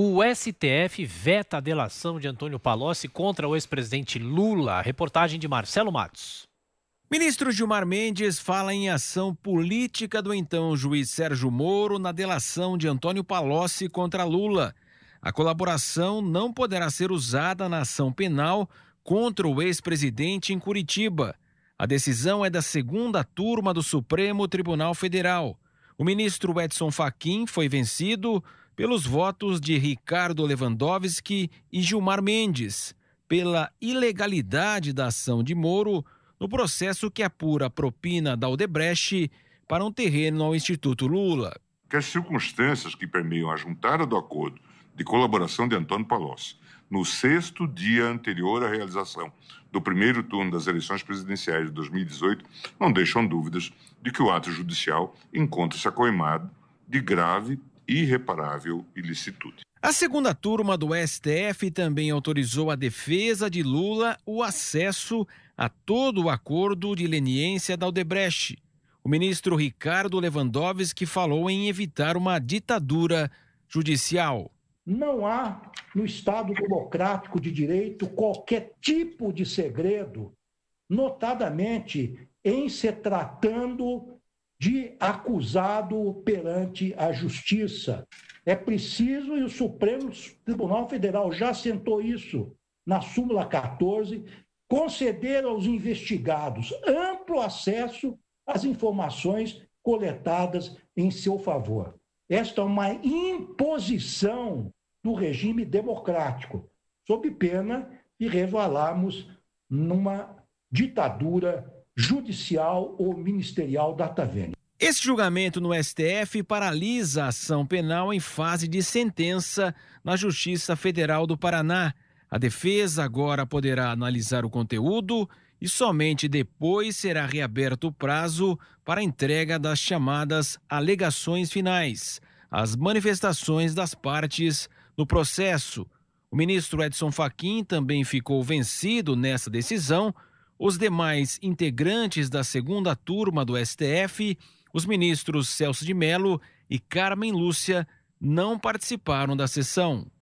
O STF veta a delação de Antônio Palocci contra o ex-presidente Lula. Reportagem de Marcelo Matos. Ministro Gilmar Mendes fala em ação política do então juiz Sérgio Moro na delação de Antônio Palocci contra Lula. A colaboração não poderá ser usada na ação penal contra o ex-presidente em Curitiba. A decisão é da segunda turma do Supremo Tribunal Federal. O ministro Edson Fachin foi vencido pelos votos de Ricardo Lewandowski e Gilmar Mendes, pela ilegalidade da ação de Moro no processo que apura a propina da Odebrecht para um terreno ao Instituto Lula. Que as circunstâncias que permeiam a juntada do acordo de colaboração de Antônio Palocci no sexto dia anterior à realização do primeiro turno das eleições presidenciais de 2018 não deixam dúvidas de que o ato judicial encontra-se acoimado de grave irreparável ilicitude. A segunda turma do STF também autorizou a defesa de Lula o acesso a todo o acordo de leniência da Odebrecht. O ministro Ricardo Lewandowski falou em evitar uma ditadura judicial. Não há no Estado democrático de direito qualquer tipo de segredo, notadamente em se tratando de acusado perante a justiça. É preciso, e o Supremo Tribunal Federal já sentou isso na súmula 14, conceder aos investigados amplo acesso às informações coletadas em seu favor. Esta é uma imposição do regime democrático, sob pena de revelarmos numa ditadura judicial ou ministerial da Tavene. Esse julgamento no STF paralisa a ação penal em fase de sentença na Justiça Federal do Paraná. A defesa agora poderá analisar o conteúdo e somente depois será reaberto o prazo para entrega das chamadas alegações finais, as manifestações das partes no processo. O ministro Edson Fachin também ficou vencido nessa decisão os demais integrantes da segunda turma do STF, os ministros Celso de Mello e Carmen Lúcia, não participaram da sessão.